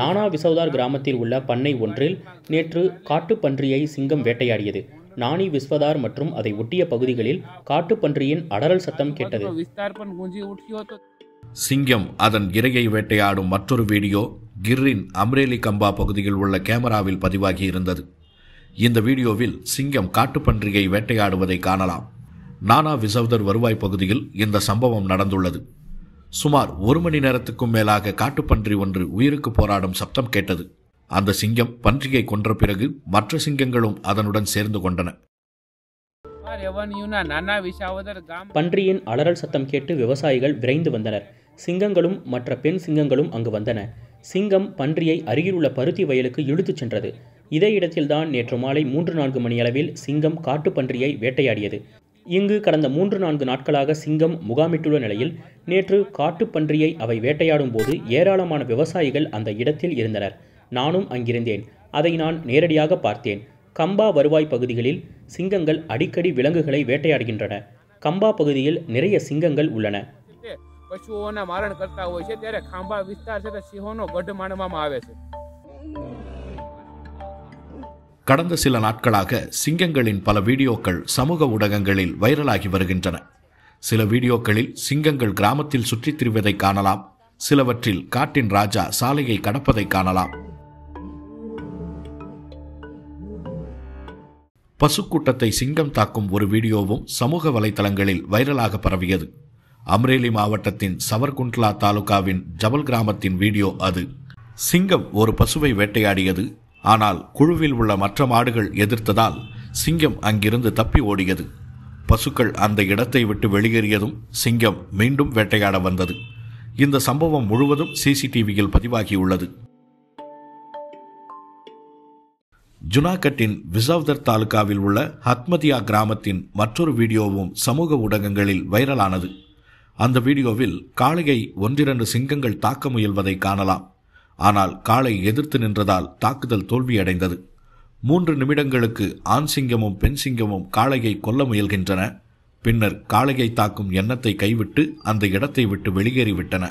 நானா விசௌதார் கிராமத்தில் உள்ள பண்ணை ஒன்றில் நேற்று காட்டுப்பன்றியை சிங்கம் வேட்டையாடியது நானி விஸ்வதார் மற்றும் அதை ஒட்டிய பகுதிகளில் பன்றியின் அடரல் சத்தம் கேட்டது சிங்கம் அதன் இறையை வேட்டையாடும் மற்றொரு வீடியோ கிர்ரின் அம்ரேலி கம்பா பகுதியில் உள்ள கேமராவில் பதிவாகி இருந்தது இந்த வீடியோவில் சிங்கம் காட்டுப்பன்றியை வேட்டையாடுவதை காணலாம் நானா விசௌதர் வருவாய் பகுதியில் இந்த சம்பவம் நடந்துள்ளது சுமார் ஒரு மணி நேரத்துக்கும் மேலாக காட்டுப்பன்றி ஒன்று உயிருக்கு போராடும் சப்தம் கேட்டது அந்த சிங்கம் பன்றியை கொன்ற பிறகு மற்ற சிங்கங்களும் அதனுடன் சேர்ந்து கொண்டன பன்றியின் அலறல் சத்தம் கேட்டு விவசாயிகள் விரைந்து வந்தனர் சிங்கங்களும் மற்ற பெண் சிங்கங்களும் அங்கு வந்தன சிங்கம் பன்றியை அருகிலுள்ள பருத்தி வயலுக்கு இழுத்துச் சென்றது இதே இடத்தில்தான் நேற்று மாலை மூன்று நான்கு மணியளவில் சிங்கம் காட்டுப்பன்றியை வேட்டையாடியது இங்கு கடந்த மூன்று நான்கு நாட்களாக சிங்கம் முகாமிட்டுள்ள நிலையில் நேற்று காட்டுப்பன்றியை அவை வேட்டையாடும் போது ஏராளமான விவசாயிகள் அந்த இடத்தில் இருந்தனர் நானும் அங்கிருந்தேன் அதை நான் நேரடியாக பார்த்தேன் கம்பா வருவாய் பகுதிகளில் சிங்கங்கள் அடிக்கடி விலங்குகளை வேட்டையாடுகின்றன கம்பா பகுதியில் நிறைய சிங்கங்கள் உள்ளன પશુઓના મારણ કરતા હોય છે ત્યારે ખાંભા વિસ્તાર છે સિંહોનો ગઢ માનવામાં આવે છે கடந்த சில நாட்களாக சிங்கங்களின் பல வீடியோக்கள் சமூக ஊடகங்களில் வைரலாகி வருகின்றன சில வீடியோக்களில் சிங்கங்கள் கிராமத்தில் சுற்றித் திரிவதை காணலாம் சிலவற்றில் காட்டின் ராஜா சாலையை கடப்பதை காணலாம் பசுக்கூட்டத்தை சிங்கம் தாக்கும் ஒரு வீடியோவும் சமூக வலைதளங்களில் வைரலாக பரவியது அம்ரேலி மாவட்டத்தின் சவர்குண்ட்லா தாலுகாவின் ஜபல் கிராமத்தின் வீடியோ அது சிங்கம் ஒரு பசுவை வேட்டையாடியது ஆனால் குழுவில் உள்ள மற்ற மாடுகள் எதிர்த்ததால் சிங்கம் அங்கிருந்து தப்பி ஓடியது பசுக்கள் அந்த இடத்தை விட்டு வெளியேறியதும் சிங்கம் மீண்டும் வேட்டையாட வந்தது இந்த சம்பவம் முழுவதும் சிசிடிவியில் பதிவாகியுள்ளது ஜுனாகட்டின் விசாவ்தர் தாலுகாவில் உள்ள ஹத்மதியா கிராமத்தின் மற்றொரு வீடியோவும் சமூக ஊடகங்களில் வைரலானது அந்த வீடியோவில் காளையை ஒன்றிரண்டு சிங்கங்கள் தாக்க முயல்வதை காணலாம் ஆனால் காலை எதிர்த்து நின்றதால் தாக்குதல் தோல்வியடைந்தது மூன்று நிமிடங்களுக்கு ஆண் சிங்கமும் பெண் சிங்கமும் காளையை கொல்ல முயல்கின்றன பின்னர் காளையை தாக்கும் எண்ணத்தை கைவிட்டு அந்த இடத்தை விட்டு வெளியேறிவிட்டன